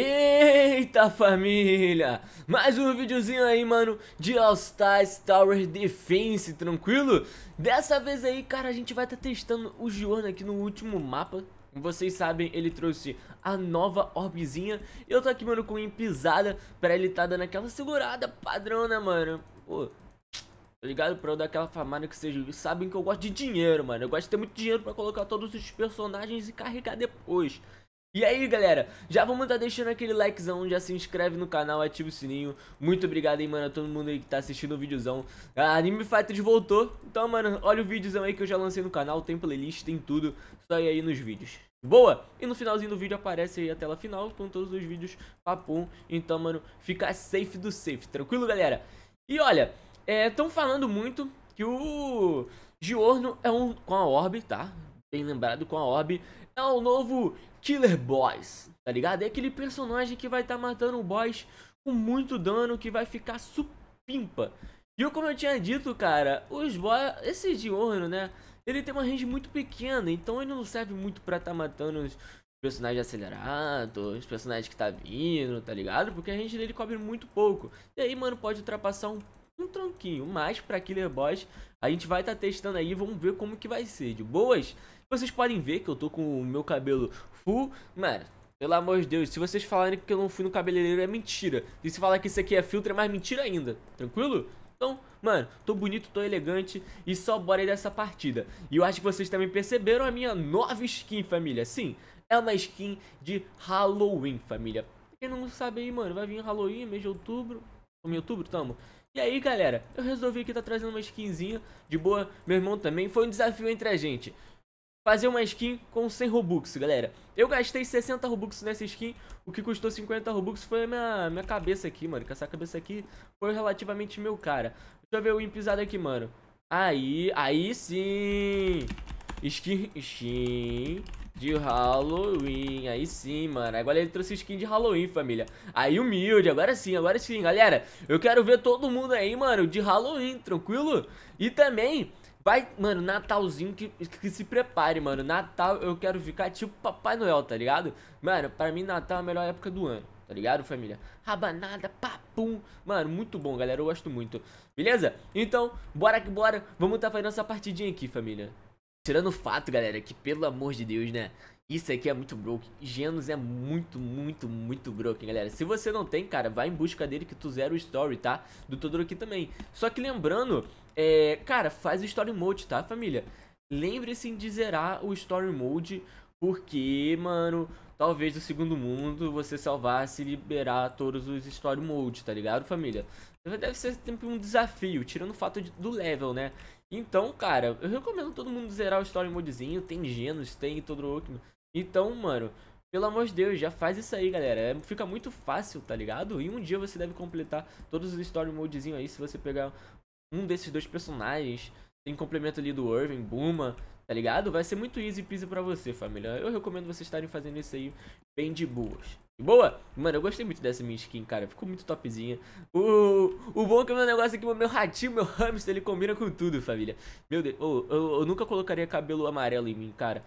Eita família, mais um videozinho aí mano de All Stars Tower Defense, tranquilo? Dessa vez aí cara a gente vai estar tá testando o Joana aqui no último mapa como vocês sabem, ele trouxe a nova orbzinha Eu tô aqui, mano, com empisada pra ele tá dando aquela segurada padrão né mano. Pô, Tá ligado? Pra eu dar aquela famada que vocês sabem que eu gosto de dinheiro, mano. Eu gosto de ter muito dinheiro pra colocar todos os personagens e carregar depois. E aí galera, já vamos tá deixando aquele likezão, já se inscreve no canal, ativa o sininho Muito obrigado aí mano, a todo mundo aí que tá assistindo o videozão A Anime Fighters voltou, então mano, olha o videozão aí que eu já lancei no canal Tem playlist, tem tudo, só ir aí nos vídeos Boa! E no finalzinho do vídeo aparece aí a tela final com todos os vídeos papum Então mano, fica safe do safe, tranquilo galera? E olha, estão é, falando muito que o Giorno é um com a Orbe, tá? Bem lembrado com a Orbe é o novo Killer Boys, tá ligado? É aquele personagem que vai estar tá matando o boss com muito dano, que vai ficar supimpa. E eu, como eu tinha dito, cara, os boss, esse Diorno, né, ele tem uma range muito pequena, então ele não serve muito pra estar tá matando os personagens acelerados, os personagens que tá vindo, tá ligado? Porque a range dele cobre muito pouco. E aí, mano, pode ultrapassar um um tronquinho, mas para Killer Boss a gente vai estar tá testando aí, vamos ver como que vai ser. De boas, vocês podem ver que eu tô com o meu cabelo full. Mano, pelo amor de Deus, se vocês falarem que eu não fui no cabeleireiro é mentira. E se falar que isso aqui é filtro é mais mentira ainda. Tranquilo? Então, mano, tô bonito, tô elegante e só bora aí dessa partida. E eu acho que vocês também perceberam a minha nova skin, família. Sim, é uma skin de Halloween, família. Quem não sabe aí, mano, vai vir Halloween, mês de outubro. Tamo em outubro, tamo. E aí, galera, eu resolvi aqui tá trazendo uma skinzinha de boa. Meu irmão também. Foi um desafio entre a gente fazer uma skin com 100 Robux, galera. Eu gastei 60 Robux nessa skin, o que custou 50 Robux foi a minha, minha cabeça aqui, mano. Que essa cabeça aqui foi relativamente meu, cara. Deixa eu ver o impizado aqui, mano. Aí, aí sim! Skin, skin de Halloween, aí sim, mano. Agora ele trouxe skin de Halloween, família. Aí humilde, agora sim, agora sim, galera. Eu quero ver todo mundo aí, mano, de Halloween, tranquilo? E também, Vai, mano, Natalzinho que, que se prepare, mano. Natal eu quero ficar tipo Papai Noel, tá ligado? Mano, pra mim Natal é a melhor época do ano tá ligado, família? Rabanada, papum. Mano, muito bom, galera. Eu gosto muito. Beleza? Então, bora que bora. Vamos tá fazendo essa partidinha aqui, família. Tirando o fato, galera, que pelo amor de Deus, né? Isso aqui é muito broken. Genos é muito, muito, muito broken, galera. Se você não tem, cara, vai em busca dele que tu zera o story, tá? Do Todoroki também. Só que lembrando, é... cara, faz o story mode, tá, família? Lembre-se de zerar o story mode, porque, mano, talvez do segundo mundo você salvasse e liberar todos os story mode, tá ligado, família? Deve ser sempre um desafio, tirando o fato de, do level, né? Então, cara, eu recomendo todo mundo zerar o story modezinho, tem Genos, tem Todoroki, então, mano, pelo amor de Deus, já faz isso aí, galera. É, fica muito fácil, tá ligado? E um dia você deve completar todos os story modezinhos aí, se você pegar um desses dois personagens. Tem complemento ali do Irving, Buma, tá ligado? Vai ser muito easy peasy pra você, família. Eu recomendo vocês estarem fazendo isso aí bem de boas. Boa! Mano, eu gostei muito dessa minha skin, cara. Ficou muito topzinha. O, o bom é que o meu negócio aqui, o meu ratinho, meu hamster, ele combina com tudo, família. Meu Deus, eu, eu, nunca colocaria cabelo amarelo em mim, cara.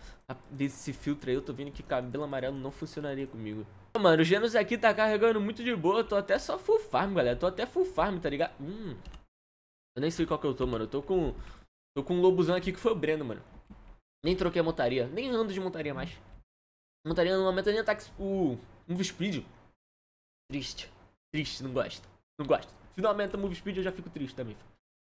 Desse filtro aí, eu tô vendo que cabelo amarelo não funcionaria comigo. Mano, o Genos aqui tá carregando muito de boa. Eu tô até só full farm, galera. Eu tô até full farm, tá ligado? Hum. Eu nem sei qual que eu tô, mano. Eu tô com... Tô com um lobuzão aqui que foi o Breno, mano. Nem troquei a montaria. Nem ando de montaria mais. Montaria no momento nem ataque o Move Speed. Triste. Triste, não gosto. Não gosto. Se não aumenta o Move Speed eu já fico triste também.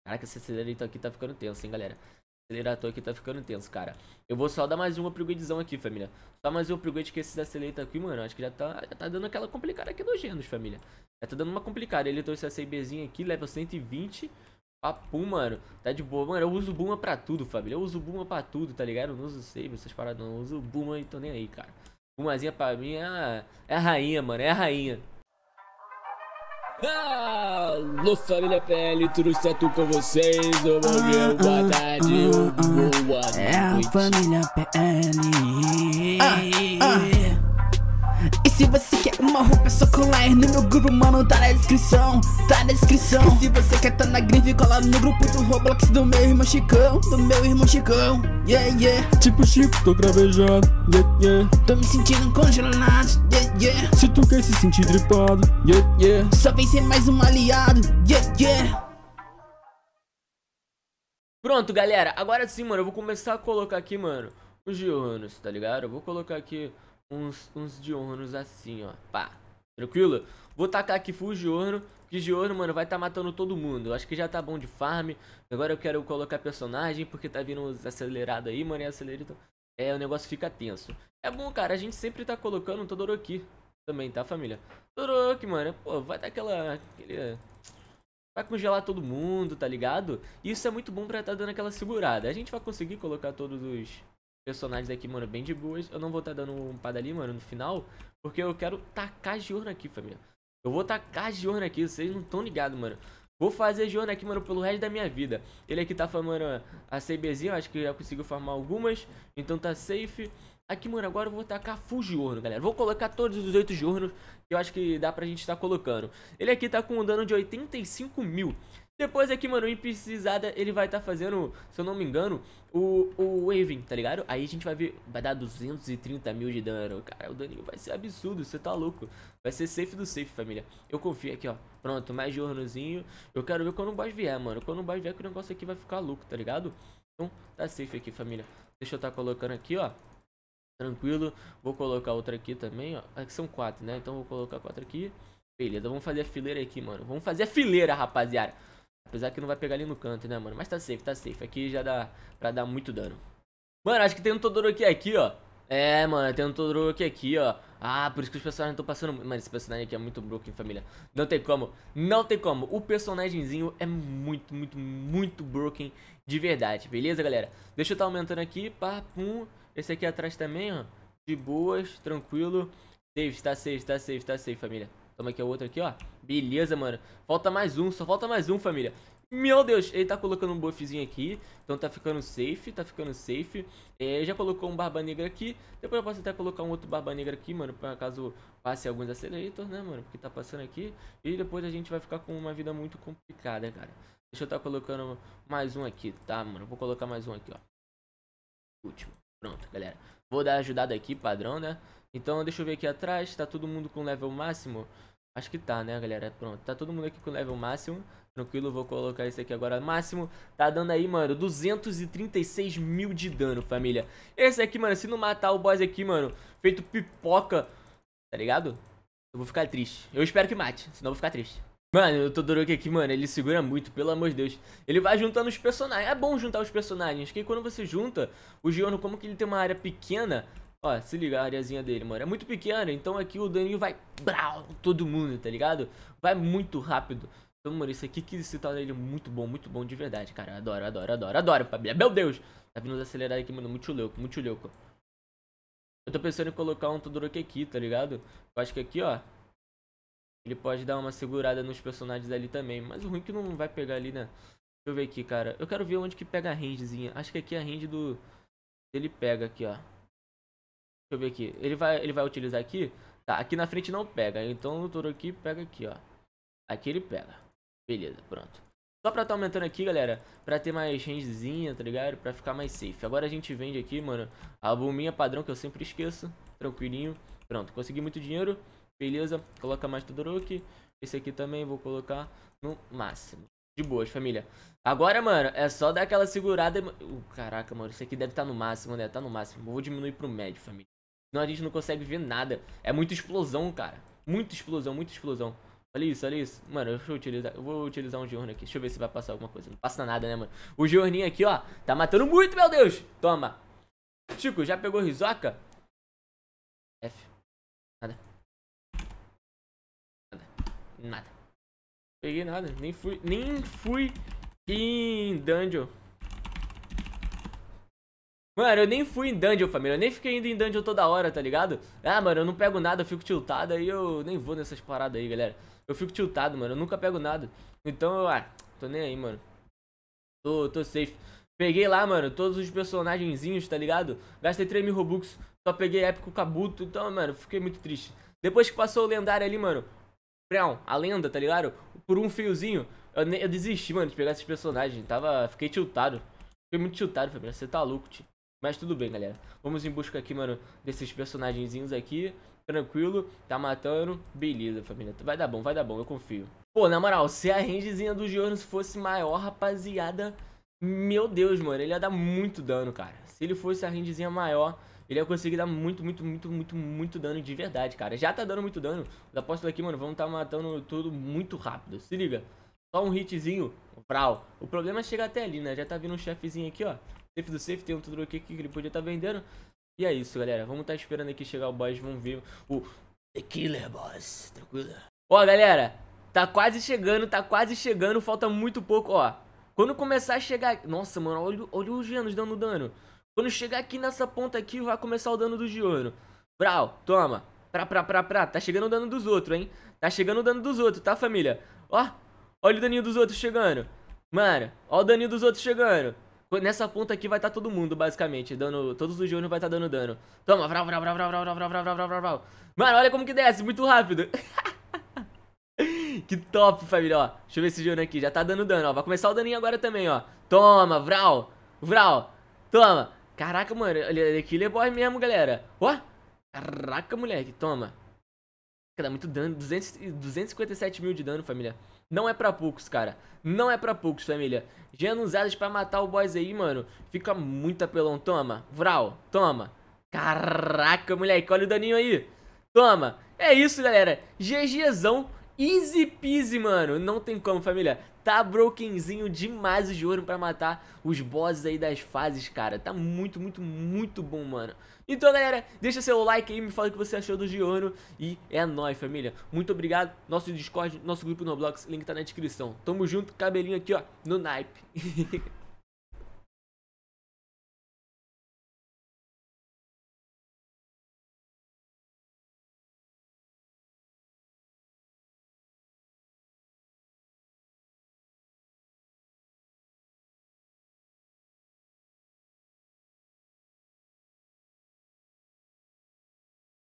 Caraca, esse acelerador aqui tá ficando tenso, hein, galera. acelerador acelerator aqui tá ficando tenso, cara. Eu vou só dar mais uma upgradezão aqui, família. Só mais um upgrade que esses acelerator aqui, mano. Acho que já tá, já tá dando aquela complicada aqui nos genos, família. Já tá dando uma complicada. Ele trouxe essa IBzinha aqui, level 120. Papo, mano. Tá de boa. Mano, eu uso Buma pra tudo, família. Eu uso Buma pra tudo, tá ligado? Eu não uso save, essas paradas não. Eu uso Buma e tô nem aí, cara. Bumazinha pra mim é a, é a rainha, mano. É a rainha. Alô, família PL, tudo certo com vocês? Um bom dia, boa tarde, boa noite. É a família PL. Ah, ah. E se você quer uma roupa, é só colar no meu grupo, mano, tá na descrição, tá na descrição. E se você quer tá na grife, cola no grupo do Roblox do meu irmão Chicão, do meu irmão Chicão. Yeah, yeah. Tipo Chico, tô gravejado yeah, yeah. Tô me sentindo congelado, yeah, yeah. Se tu quer se sentir dripado, yeah, yeah. Só vem ser mais um aliado, yeah, yeah. Pronto, galera, agora sim, mano, eu vou começar a colocar aqui, mano, os Jonas tá ligado? Eu vou colocar aqui uns, uns Diornos assim, ó. Pá. Tranquilo? Vou tacar aqui full Diorno. Que Diorno, mano, vai tá matando todo mundo. acho que já tá bom de farm. Agora eu quero colocar personagem, porque tá vindo uns acelerado aí, mano. E acelera, então, É, o negócio fica tenso. É bom, cara, a gente sempre tá colocando um Todoroki também, tá, família? Todoroki, mano, pô, vai dar aquela... Aquele... Eh, vai congelar todo mundo, tá ligado? Isso é muito bom pra tá dando aquela segurada. A gente vai conseguir colocar todos os personagens aqui, mano, bem de boas. Eu não vou estar tá dando um pada ali, mano, no final, porque eu quero tacar Giorno aqui, família. Eu vou tacar Giorno aqui, vocês não estão ligados, mano. Vou fazer Giorno aqui, mano, pelo resto da minha vida. Ele aqui tá formando a CBzinha, acho que já conseguiu formar algumas, então tá safe. Aqui, mano, agora eu vou tacar full Giorno, galera. Vou colocar todos os oito Jornos que eu acho que dá pra gente estar tá colocando. Ele aqui tá com um dano de 85 mil. Depois aqui, é mano, em precisada, ele vai estar tá fazendo, se eu não me engano, o, o Waving, tá ligado? Aí a gente vai ver, vai dar 230 mil de dano. Cara, o daninho vai ser absurdo, você tá louco. Vai ser safe do safe, família. Eu confio aqui, ó. Pronto, mais ornozinho Eu quero ver quando o boss vier, mano. Quando o boss vier, que o negócio aqui vai ficar louco, tá ligado? Então, tá safe aqui, família. Deixa eu estar tá colocando aqui, ó. Tranquilo. Vou colocar outra aqui também, ó. Aqui é são quatro, né? Então vou colocar quatro aqui. Beleza, vamos fazer a fileira aqui, mano. Vamos fazer a fileira, rapaziada. Apesar que não vai pegar ali no canto, né, mano? Mas tá safe, tá safe. Aqui já dá pra dar muito dano. Mano, acho que tem um Todoroki aqui, ó. É, mano, tem um Todoroki aqui, ó. Ah, por isso que os personagens estão passando... Mano, esse personagem aqui é muito broken, família. Não tem como, não tem como. O personagemzinho é muito, muito, muito broken de verdade, beleza, galera? Deixa eu estar tá aumentando aqui, pá, pum. Esse aqui atrás também, ó. De boas, tranquilo. Safe, tá safe, tá safe, tá safe, família. Toma aqui o é outro aqui, ó. Beleza, mano. Falta mais um, só falta mais um, família. Meu Deus, ele tá colocando um buffzinho aqui, então tá ficando safe, tá ficando safe. É, já colocou um Barba Negra aqui, depois eu posso até colocar um outro Barba Negra aqui, mano, pra caso passe alguns acelerators, né, mano, porque tá passando aqui. E depois a gente vai ficar com uma vida muito complicada, cara. Deixa eu tá colocando mais um aqui, tá, mano? Vou colocar mais um aqui, ó. Último. Pronto, galera. Vou dar ajudada aqui, padrão, né? Então deixa eu ver aqui atrás, tá todo mundo com level máximo? Acho que tá, né, galera? Pronto, tá todo mundo aqui com level máximo. Tranquilo, vou colocar esse aqui agora máximo. Tá dando aí, mano, 236 mil de dano, família. Esse aqui, mano, se não matar o boss aqui, mano, feito pipoca, tá ligado? Eu vou ficar triste. Eu espero que mate, senão eu vou ficar triste. Mano, o Todoroki aqui, mano, ele segura muito, pelo amor de Deus. Ele vai juntando os personagens. É bom juntar os personagens, que quando você junta, o Giorno, como que ele tem uma área pequena, Ó, se liga a areazinha dele, mano. É muito pequena, então aqui o daninho vai... Brau, todo mundo, tá ligado? Vai muito rápido. Então, mano, isso aqui que se torna ele muito bom, muito bom de verdade, cara. Adoro, adoro, adoro, adoro, família. Meu Deus! Tá vindo acelerar aqui, mano. Muito louco, muito louco. Eu tô pensando em colocar um Todoroki aqui, tá ligado? Eu acho que aqui, ó... Ele pode dar uma segurada nos personagens ali também. Mas o ruim é que não vai pegar ali, né? Deixa eu ver aqui, cara. Eu quero ver onde que pega a rangezinha. Acho que aqui é a range do... Ele pega aqui, ó eu ver aqui. Ele vai, ele vai utilizar aqui. Tá, aqui na frente não pega. Então o touro aqui pega aqui, ó. Aqui ele pega. Beleza, pronto. Só pra tá aumentando aqui, galera, pra ter mais rangezinha, tá ligado? Pra ficar mais safe. Agora a gente vende aqui, mano, a bombinha padrão que eu sempre esqueço. Tranquilinho. Pronto, consegui muito dinheiro. Beleza, coloca mais Todoroki. Esse aqui também vou colocar no máximo. De boas, família. Agora, mano, é só dar aquela segurada. Uh, caraca, mano, isso aqui deve estar tá no máximo, né? Tá no máximo. Vou diminuir pro médio, família. Senão a gente não consegue ver nada. É muita explosão, cara. Muita explosão, muita explosão. Olha isso, olha isso. Mano, deixa eu utilizar. Eu vou utilizar um Giorno aqui. Deixa eu ver se vai passar alguma coisa. Não passa nada, né, mano? O Giorninho aqui, ó. Tá matando muito, meu Deus. Toma. Chico, já pegou risoca? F. Nada. Nada. Nada. Peguei nada. Nem fui. Nem fui em dungeon. Mano, eu nem fui em dungeon, família. Eu nem fiquei indo em dungeon toda hora, tá ligado? Ah, mano, eu não pego nada, eu fico tiltado, aí eu nem vou nessas paradas aí, galera. Eu fico tiltado, mano. Eu nunca pego nada. Então, ah, tô nem aí, mano. Tô, tô safe. Peguei lá, mano, todos os personagenzinhos, tá ligado? Gastei 3 mil Robux, só peguei épico cabuto, então, mano, fiquei muito triste. Depois que passou o lendário ali, mano, a lenda, tá ligado? Por um fiozinho, eu, eu desisti, mano, de pegar esses personagens. Tava, fiquei tiltado. Fiquei muito tiltado, família. Você tá louco, tio. Mas tudo bem, galera. Vamos em busca aqui, mano, desses personagenzinhos aqui. Tranquilo, tá matando. Beleza, família. Vai dar bom, vai dar bom, eu confio. Pô, na moral, se a rangezinha do Giornos fosse maior, rapaziada... Meu Deus, mano, ele ia dar muito dano, cara. Se ele fosse a rangezinha maior, ele ia conseguir dar muito, muito, muito, muito, muito dano de verdade, cara. Já tá dando muito dano. Os apóstolos aqui, mano, vão tá matando tudo muito rápido. Se liga. Só um hitzinho, Vral. O problema é chegar até ali, né? Já tá vindo um chefezinho aqui, ó safe do safe, tem um tudo aqui que ele podia estar tá vendendo. E é isso, galera. Vamos estar tá esperando aqui chegar o boss, vamos ver o The Killer Boss, tranquilo? Ó, galera, tá quase chegando, tá quase chegando, falta muito pouco, ó. Quando começar a chegar... Nossa, mano, olha, olha os genos dando dano. Quando chegar aqui nessa ponta aqui, vai começar o dano do Giorno. Brau, toma. Pra, pra, pra, pra. Tá chegando o dano dos outros, hein? Tá chegando o dano dos outros, tá, família? Ó, olha o daninho dos outros chegando. Mano, ó o daninho dos outros chegando. Nessa ponta aqui vai estar tá todo mundo, basicamente. Dando, todos os Júnior vai estar tá dando dano. Toma, vral, vral, vral, vral, vral, vral, vral, vral, vral, vral. Mano, olha como que desce, muito rápido. que top, família, ó. Deixa eu ver esse Júnior aqui, já tá dando dano, ó. Vai começar o daninho agora também, ó. Toma, vral, vral, toma. Caraca, mano, ele aqui é boy mesmo, galera. Ó, caraca, moleque, toma. dá muito dano, 200, 257 mil de dano, família. Não é pra poucos, cara. Não é pra poucos, família. Genuzadas pra matar o boss aí, mano. Fica muito apelão. Toma. Vral. Toma. Caraca, moleque. Olha o daninho aí. Toma. É isso, galera. GGzão. Easy peasy, mano. Não tem como, família. Tá brokenzinho demais de ouro pra matar os bosses aí das fases, cara. Tá muito, muito, muito bom, mano. Então, galera, deixa seu like aí, me fala o que você achou do Giorno. E é nóis, família. Muito obrigado. Nosso Discord, nosso grupo no Roblox, link tá na descrição. Tamo junto, cabelinho aqui, ó, no naipe.